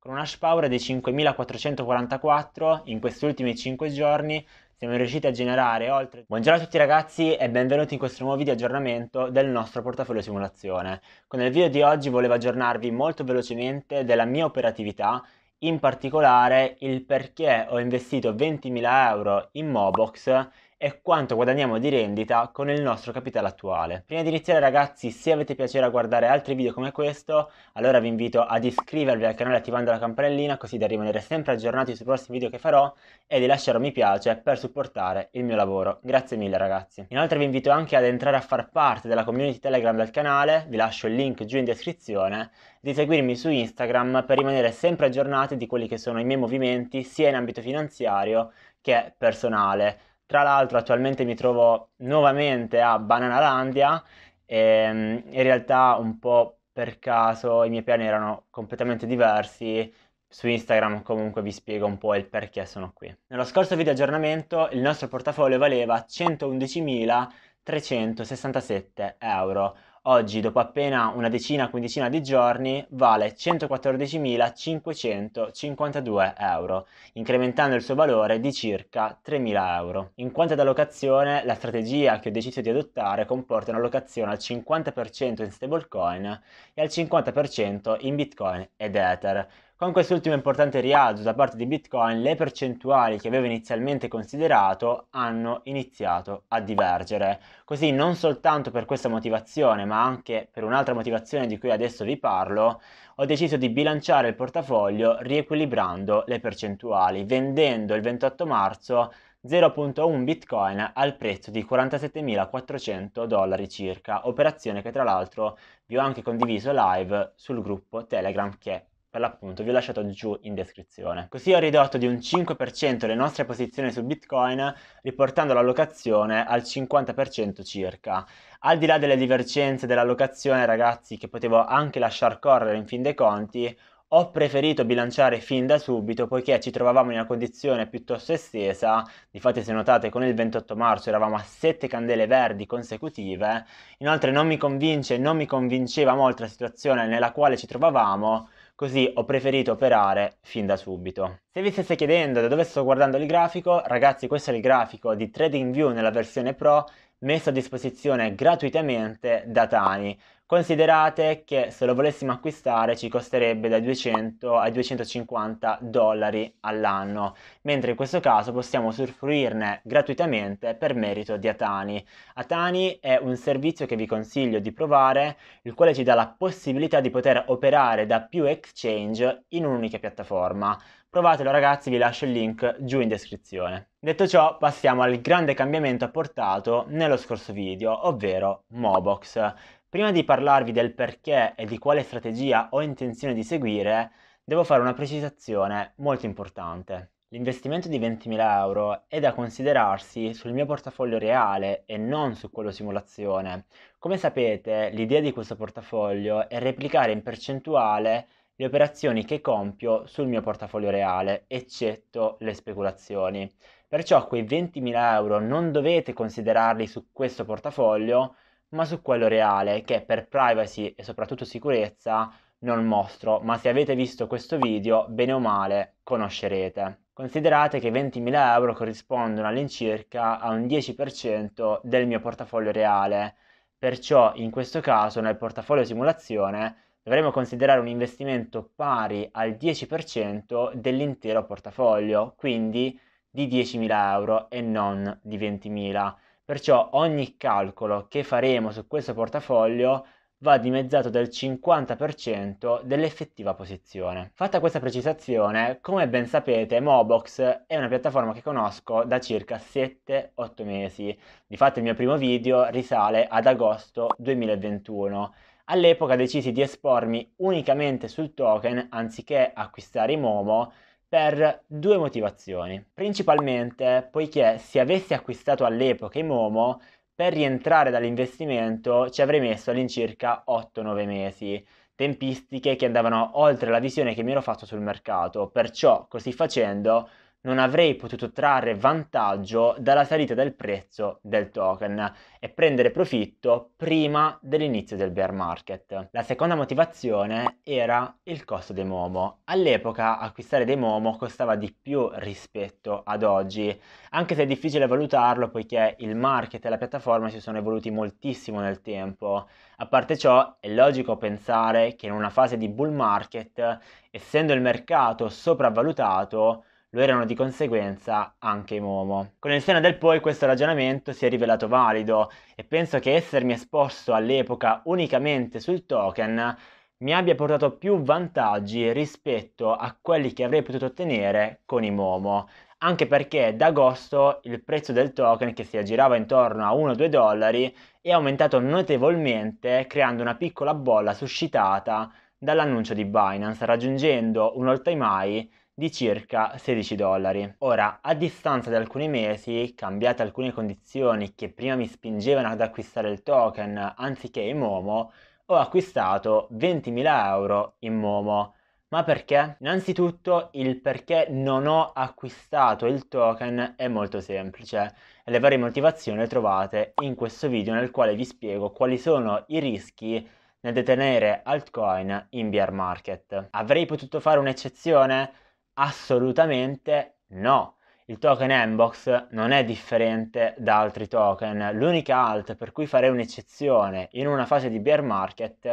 Con un hash power di 5444 in questi ultimi 5 giorni siamo riusciti a generare oltre... Buongiorno a tutti ragazzi e benvenuti in questo nuovo video aggiornamento del nostro portafoglio simulazione. Con il video di oggi volevo aggiornarvi molto velocemente della mia operatività in particolare il perché ho investito 20.000 euro in Mobox è quanto guadagniamo di rendita con il nostro capitale attuale. Prima di iniziare ragazzi, se avete piacere a guardare altri video come questo, allora vi invito ad iscrivervi al canale attivando la campanellina così da rimanere sempre aggiornati sui prossimi video che farò e di lasciare un mi piace per supportare il mio lavoro. Grazie mille ragazzi. Inoltre vi invito anche ad entrare a far parte della community Telegram del canale, vi lascio il link giù in descrizione, di seguirmi su Instagram per rimanere sempre aggiornati di quelli che sono i miei movimenti sia in ambito finanziario che personale tra l'altro attualmente mi trovo nuovamente a Bananalandia e ehm, in realtà un po' per caso i miei piani erano completamente diversi, su Instagram comunque vi spiego un po' il perché sono qui. Nello scorso video aggiornamento il nostro portafoglio valeva 111.367 euro, oggi dopo appena una decina, quindicina di giorni, vale 114.552 euro, incrementando il suo valore di circa 3.000 euro. In quanto ad allocazione, la strategia che ho deciso di adottare comporta un'allocazione al 50% in stablecoin e al 50% in bitcoin ed ether con quest'ultimo importante rialzo da parte di Bitcoin, le percentuali che aveva inizialmente considerato hanno iniziato a divergere. Così non soltanto per questa motivazione, ma anche per un'altra motivazione di cui adesso vi parlo, ho deciso di bilanciare il portafoglio riequilibrando le percentuali, vendendo il 28 marzo 0.1 bitcoin al prezzo di 47.400 dollari circa, operazione che tra l'altro vi ho anche condiviso live sul gruppo Telegram che per l'appunto vi ho lasciato giù in descrizione. Così ho ridotto di un 5% le nostre posizioni su Bitcoin riportando l'allocazione al 50% circa. Al di là delle divergenze dell'allocazione ragazzi che potevo anche lasciar correre in fin dei conti, ho preferito bilanciare fin da subito poiché ci trovavamo in una condizione piuttosto estesa, difatti se notate con il 28 marzo eravamo a 7 candele verdi consecutive, inoltre non mi convince, non mi convinceva molto la situazione nella quale ci trovavamo, così ho preferito operare fin da subito. Se vi stesse chiedendo da dove sto guardando il grafico, ragazzi questo è il grafico di TradingView nella versione Pro messo a disposizione gratuitamente da Tani, Considerate che se lo volessimo acquistare ci costerebbe dai 200 ai 250 dollari all'anno, mentre in questo caso possiamo usufruirne gratuitamente per merito di Atani. Atani è un servizio che vi consiglio di provare, il quale ci dà la possibilità di poter operare da più exchange in un'unica piattaforma. Provatelo ragazzi, vi lascio il link giù in descrizione. Detto ciò, passiamo al grande cambiamento apportato nello scorso video, ovvero Mobox. Prima di parlarvi del perché e di quale strategia ho intenzione di seguire, devo fare una precisazione molto importante. L'investimento di 20.000 euro è da considerarsi sul mio portafoglio reale e non su quello simulazione. Come sapete, l'idea di questo portafoglio è replicare in percentuale le operazioni che compio sul mio portafoglio reale, eccetto le speculazioni. Perciò quei 20.000 euro non dovete considerarli su questo portafoglio, ma su quello reale che per privacy e soprattutto sicurezza non mostro, ma se avete visto questo video, bene o male, conoscerete. Considerate che 20.000 euro corrispondono all'incirca a un 10% del mio portafoglio reale, perciò in questo caso nel portafoglio simulazione dovremo considerare un investimento pari al 10% dell'intero portafoglio, quindi di 10.000 euro e non di 20.000 Perciò ogni calcolo che faremo su questo portafoglio va dimezzato del 50% dell'effettiva posizione. Fatta questa precisazione, come ben sapete, Mobox è una piattaforma che conosco da circa 7-8 mesi. Difatti il mio primo video risale ad agosto 2021. All'epoca decisi di espormi unicamente sul token anziché acquistare i Momo per due motivazioni. Principalmente poiché se avessi acquistato all'epoca i Momo, per rientrare dall'investimento ci avrei messo all'incirca 8-9 mesi, tempistiche che andavano oltre la visione che mi ero fatto sul mercato, perciò così facendo non avrei potuto trarre vantaggio dalla salita del prezzo del token e prendere profitto prima dell'inizio del bear market. La seconda motivazione era il costo dei Momo. All'epoca acquistare dei Momo costava di più rispetto ad oggi, anche se è difficile valutarlo poiché il market e la piattaforma si sono evoluti moltissimo nel tempo. A parte ciò, è logico pensare che in una fase di bull market, essendo il mercato sopravvalutato, lo erano di conseguenza anche i Momo. Con il seno del poi questo ragionamento si è rivelato valido e penso che essermi esposto all'epoca unicamente sul token mi abbia portato più vantaggi rispetto a quelli che avrei potuto ottenere con i Momo, anche perché da agosto il prezzo del token che si aggirava intorno a 1-2 dollari è aumentato notevolmente creando una piccola bolla suscitata dall'annuncio di Binance raggiungendo un all time high di circa 16 dollari. Ora, a distanza di alcuni mesi, cambiate alcune condizioni che prima mi spingevano ad acquistare il token anziché i Momo, ho acquistato 20.000 euro in Momo. Ma perché? Innanzitutto il perché non ho acquistato il token è molto semplice e le varie motivazioni le trovate in questo video nel quale vi spiego quali sono i rischi nel detenere altcoin in bear market. Avrei potuto fare un'eccezione? Assolutamente no. Il token Mbox non è differente da altri token. L'unica alt per cui farei un'eccezione in una fase di bear market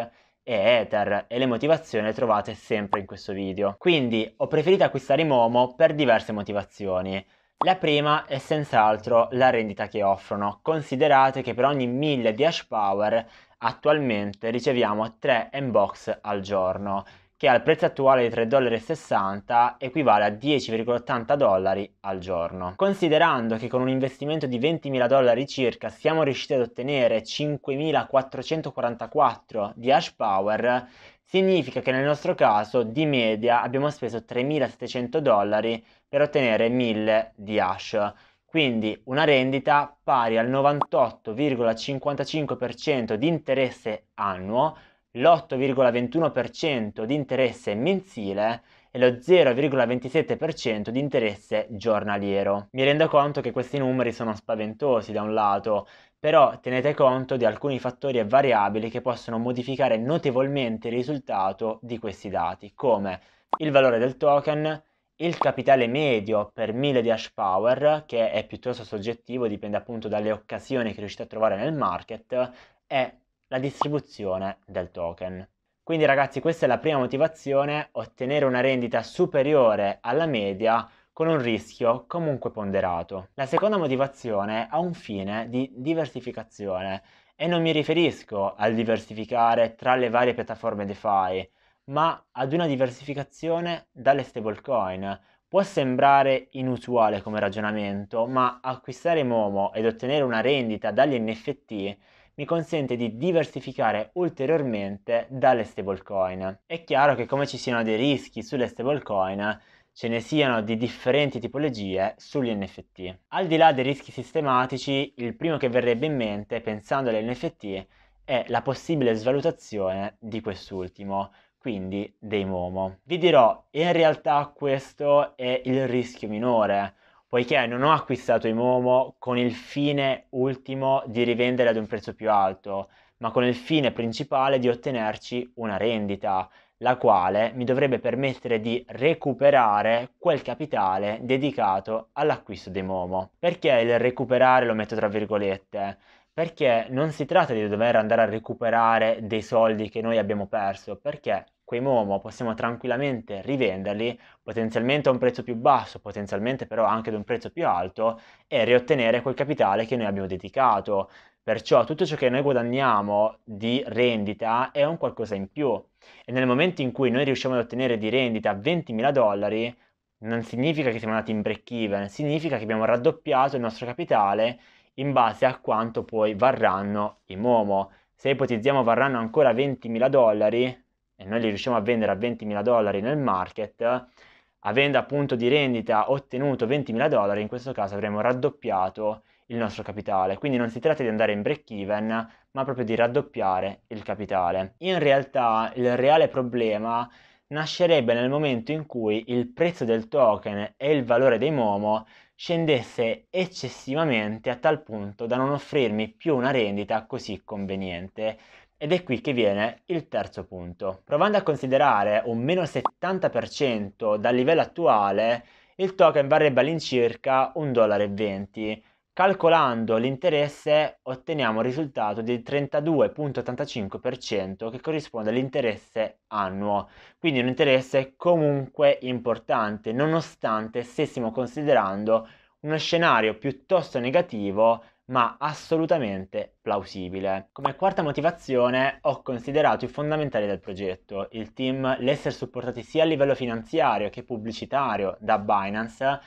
e Ether e le motivazioni le trovate sempre in questo video. Quindi ho preferito acquistare Momo per diverse motivazioni. La prima è senz'altro la rendita che offrono. Considerate che per ogni 1000 di hash power attualmente riceviamo 3 inbox al giorno che al prezzo attuale di 3,60 dollari equivale a 10,80 dollari al giorno. Considerando che con un investimento di 20.000 dollari circa siamo riusciti ad ottenere 5.444 di hash power, significa che nel nostro caso di media abbiamo speso 3.700 dollari per ottenere 1.000 di hash quindi una rendita pari al 98,55% di interesse annuo l'8,21% di interesse mensile e lo 0,27% di interesse giornaliero. Mi rendo conto che questi numeri sono spaventosi da un lato, però tenete conto di alcuni fattori e variabili che possono modificare notevolmente il risultato di questi dati, come il valore del token, il capitale medio per 1000 di hash power, che è piuttosto soggettivo, dipende appunto dalle occasioni che riuscite a trovare nel market, e la distribuzione del token. Quindi ragazzi questa è la prima motivazione, ottenere una rendita superiore alla media con un rischio comunque ponderato. La seconda motivazione ha un fine di diversificazione e non mi riferisco al diversificare tra le varie piattaforme DeFi, ma ad una diversificazione dalle stablecoin. Può sembrare inusuale come ragionamento, ma acquistare Momo ed ottenere una rendita dagli NFT mi consente di diversificare ulteriormente dalle stablecoin. È chiaro che come ci siano dei rischi sulle stablecoin, ce ne siano di differenti tipologie sugli NFT. Al di là dei rischi sistematici, il primo che verrebbe in mente pensando alle NFT è la possibile svalutazione di quest'ultimo, quindi dei Momo. Vi dirò, in realtà questo è il rischio minore poiché non ho acquistato i Momo con il fine ultimo di rivendere ad un prezzo più alto, ma con il fine principale di ottenerci una rendita, la quale mi dovrebbe permettere di recuperare quel capitale dedicato all'acquisto dei Momo. Perché il recuperare lo metto tra virgolette? Perché non si tratta di dover andare a recuperare dei soldi che noi abbiamo perso, perché quei Momo possiamo tranquillamente rivenderli potenzialmente a un prezzo più basso, potenzialmente però anche ad un prezzo più alto e riottenere quel capitale che noi abbiamo dedicato. Perciò tutto ciò che noi guadagniamo di rendita è un qualcosa in più e nel momento in cui noi riusciamo ad ottenere di rendita 20.000 dollari non significa che siamo andati in break even, significa che abbiamo raddoppiato il nostro capitale in base a quanto poi varranno i Momo. Se ipotizziamo varranno ancora 20.000 dollari, e noi li riusciamo a vendere a 20.000 dollari nel market, avendo appunto di rendita ottenuto 20.000 dollari, in questo caso avremo raddoppiato il nostro capitale. Quindi non si tratta di andare in break even, ma proprio di raddoppiare il capitale. In realtà il reale problema nascerebbe nel momento in cui il prezzo del token e il valore dei Momo scendesse eccessivamente a tal punto da non offrirmi più una rendita così conveniente ed è qui che viene il terzo punto. Provando a considerare un meno 70% dal livello attuale, il token varrebbe all'incirca 1,20 dollari. Calcolando l'interesse otteniamo un risultato del 32,85% che corrisponde all'interesse annuo, quindi un interesse comunque importante nonostante stessimo considerando uno scenario piuttosto negativo ma assolutamente plausibile. Come quarta motivazione ho considerato i fondamentali del progetto, il team, l'essere supportati sia a livello finanziario che pubblicitario da Binance,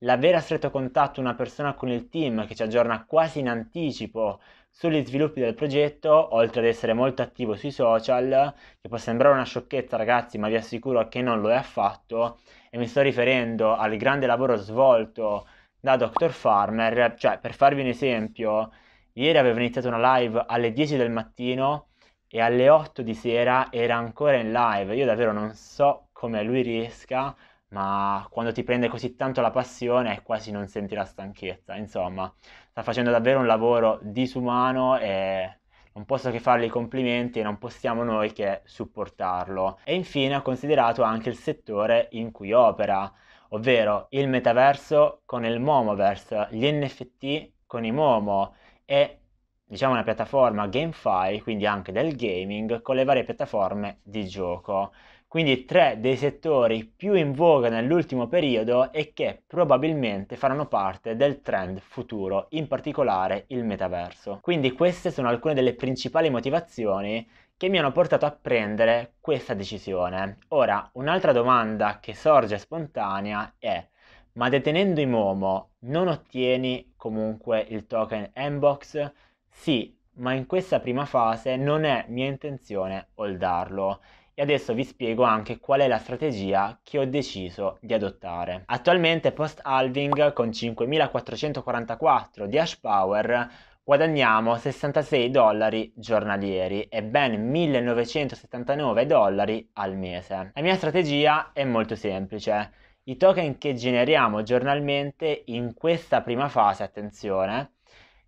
l'avere a stretto contatto una persona con il team che ci aggiorna quasi in anticipo sugli sviluppi del progetto, oltre ad essere molto attivo sui social, che può sembrare una sciocchezza ragazzi, ma vi assicuro che non lo è affatto, e mi sto riferendo al grande lavoro svolto da Dr. Farmer. Cioè, per farvi un esempio, ieri avevo iniziato una live alle 10 del mattino e alle 8 di sera era ancora in live. Io davvero non so come lui riesca, ma quando ti prende così tanto la passione quasi non senti la stanchezza. Insomma, sta facendo davvero un lavoro disumano e non posso che fargli i complimenti e non possiamo noi che supportarlo. E infine ho considerato anche il settore in cui opera ovvero il metaverso con il Momoverse, gli NFT con i Momo e diciamo una piattaforma GameFi, quindi anche del gaming, con le varie piattaforme di gioco. Quindi tre dei settori più in voga nell'ultimo periodo e che probabilmente faranno parte del trend futuro, in particolare il metaverso. Quindi queste sono alcune delle principali motivazioni che mi hanno portato a prendere questa decisione. Ora, un'altra domanda che sorge spontanea è, ma detenendo i Momo non ottieni comunque il token Mbox? Sì, ma in questa prima fase non è mia intenzione holdarlo. E adesso vi spiego anche qual è la strategia che ho deciso di adottare. Attualmente post halving con 5444 di hash power guadagniamo 66 dollari giornalieri e ben 1979 dollari al mese. La mia strategia è molto semplice. I token che generiamo giornalmente in questa prima fase, attenzione,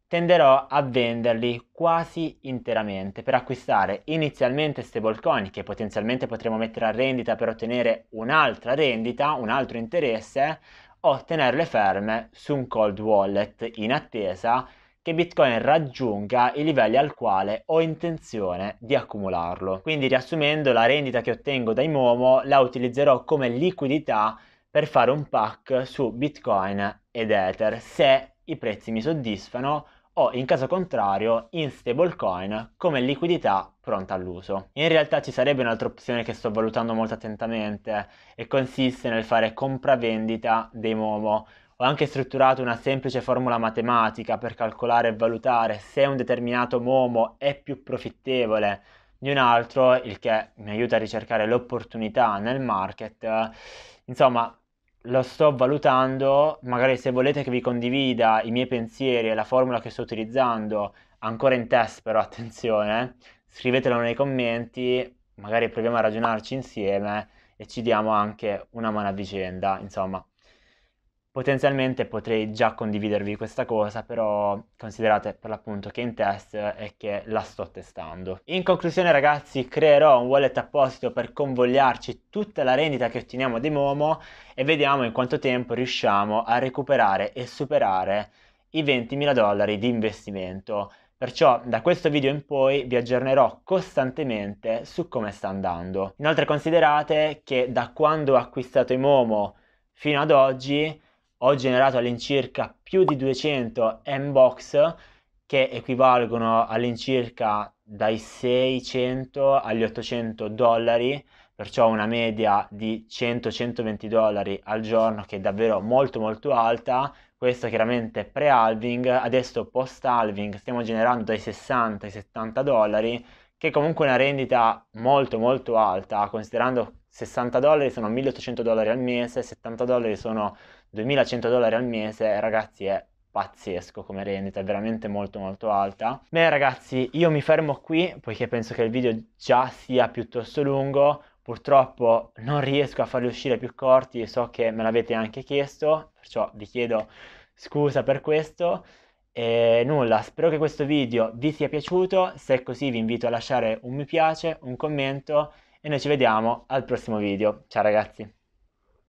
tenderò a venderli quasi interamente per acquistare inizialmente stablecoin che potenzialmente potremo mettere a rendita per ottenere un'altra rendita, un altro interesse, o tenerle ferme su un cold wallet in attesa che Bitcoin raggiunga i livelli al quale ho intenzione di accumularlo. Quindi riassumendo, la rendita che ottengo dai Momo la utilizzerò come liquidità per fare un pack su Bitcoin ed Ether se i prezzi mi soddisfano o in caso contrario in stablecoin come liquidità pronta all'uso. In realtà ci sarebbe un'altra opzione che sto valutando molto attentamente e consiste nel fare compravendita dei Momo ho anche strutturato una semplice formula matematica per calcolare e valutare se un determinato momo è più profittevole di un altro, il che mi aiuta a ricercare l'opportunità nel market. Insomma, lo sto valutando, magari se volete che vi condivida i miei pensieri e la formula che sto utilizzando, ancora in test però attenzione, scrivetelo nei commenti, magari proviamo a ragionarci insieme e ci diamo anche una mano a vicenda, insomma. Potenzialmente potrei già condividervi questa cosa, però considerate per l'appunto che in test e che la sto testando. In conclusione ragazzi, creerò un wallet apposito per convogliarci tutta la rendita che otteniamo di Momo e vediamo in quanto tempo riusciamo a recuperare e superare i 20.000 dollari di investimento. Perciò da questo video in poi vi aggiornerò costantemente su come sta andando. Inoltre considerate che da quando ho acquistato i Momo fino ad oggi ho generato all'incirca più di 200 mbox che equivalgono all'incirca dai 600 agli 800 dollari, perciò una media di 100-120 dollari al giorno che è davvero molto molto alta, questo chiaramente pre-halving, adesso post-halving stiamo generando dai 60 ai 70 dollari, che è comunque una rendita molto molto alta, considerando 60 dollari sono 1800 dollari al mese, 70 dollari sono 2100 dollari al mese, ragazzi, è pazzesco come rendita, è veramente molto molto alta. Beh ragazzi, io mi fermo qui poiché penso che il video già sia piuttosto lungo, purtroppo non riesco a farli uscire più corti, so che me l'avete anche chiesto, perciò vi chiedo scusa per questo. E nulla, spero che questo video vi sia piaciuto, se è così vi invito a lasciare un mi piace, un commento e noi ci vediamo al prossimo video. Ciao ragazzi!